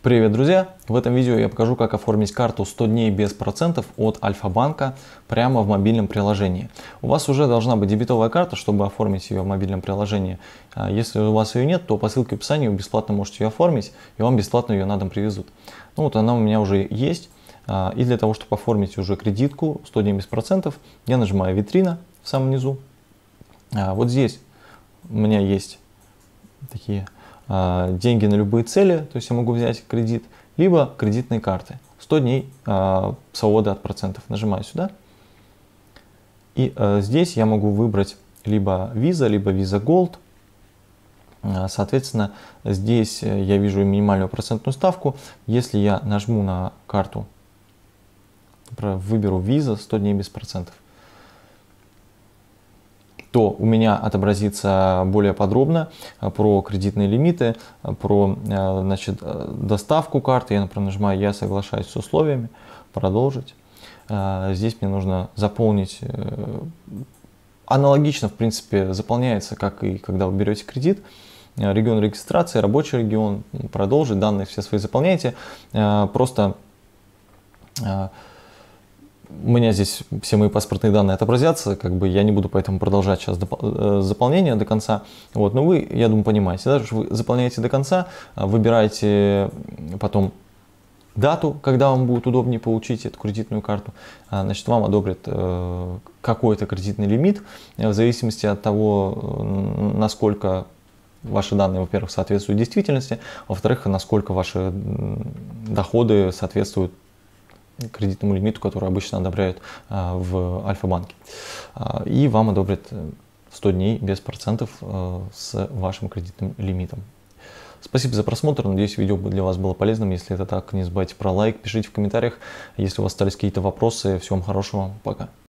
Привет, друзья! В этом видео я покажу, как оформить карту 100 дней без процентов от Альфа-банка прямо в мобильном приложении. У вас уже должна быть дебетовая карта, чтобы оформить ее в мобильном приложении. А если у вас ее нет, то по ссылке в описании вы бесплатно можете ее оформить, и вам бесплатно ее на дом привезут. Ну вот она у меня уже есть. А, и для того, чтобы оформить уже кредитку 100 дней без процентов, я нажимаю «Витрина» в самом низу. А вот здесь у меня есть такие а, деньги на любые цели, то есть я могу взять кредит, либо кредитные карты. 100 дней э, свободы от процентов. Нажимаю сюда. И а, здесь я могу выбрать либо Visa, либо Visa Gold. Соответственно, здесь э, я вижу минимальную процентную ставку. Если я нажму на карту, выберу Visa 100 дней без процентов, то у меня отобразится более подробно э, про кредитные лимиты, э, про э, значит, доставку карты. Я, например, нажимаю «Я соглашаюсь с условиями», «Продолжить». Здесь мне нужно заполнить аналогично, в принципе, заполняется, как и когда вы берете кредит. Регион регистрации, рабочий регион, продолжить, данные все свои заполняете. Просто у меня здесь все мои паспортные данные отобразятся, как бы я не буду поэтому продолжать сейчас доп- э, заполнение до конца. Вот, но вы, я думаю, понимаете, да, что вы заполняете до конца, а выбираете потом дату, когда вам будет удобнее получить эту кредитную карту, а, значит, вам одобрят э, какой-то кредитный лимит, э, в зависимости от того, насколько ваши данные, во-первых, соответствуют действительности, во-вторых, насколько ваши доходы соответствуют кредитному лимиту, который обычно одобряют а, в Альфа-банке. А, и вам одобрят 100 э, дней без процентов э, с вашим кредитным лимитом. Спасибо за просмотр. Надеюсь, видео для вас было полезным. Если это так, не забывайте про лайк, пишите в комментариях. Если у вас остались какие-то вопросы, всем хорошего. Пока.